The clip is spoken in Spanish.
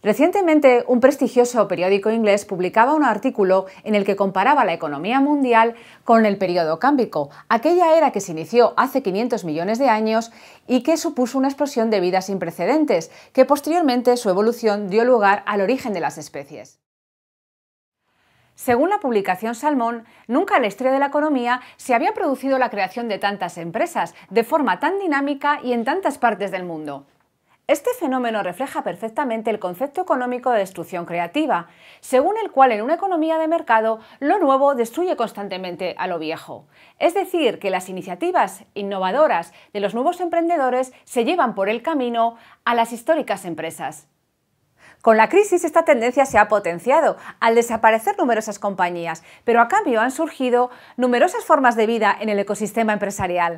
Recientemente, un prestigioso periódico inglés publicaba un artículo en el que comparaba la economía mundial con el periodo cámbico, aquella era que se inició hace 500 millones de años y que supuso una explosión de vida sin precedentes, que posteriormente su evolución dio lugar al origen de las especies. Según la publicación Salmón, nunca en la historia de la economía se había producido la creación de tantas empresas, de forma tan dinámica y en tantas partes del mundo. Este fenómeno refleja perfectamente el concepto económico de destrucción creativa, según el cual en una economía de mercado lo nuevo destruye constantemente a lo viejo. Es decir, que las iniciativas innovadoras de los nuevos emprendedores se llevan por el camino a las históricas empresas. Con la crisis esta tendencia se ha potenciado al desaparecer numerosas compañías, pero a cambio han surgido numerosas formas de vida en el ecosistema empresarial.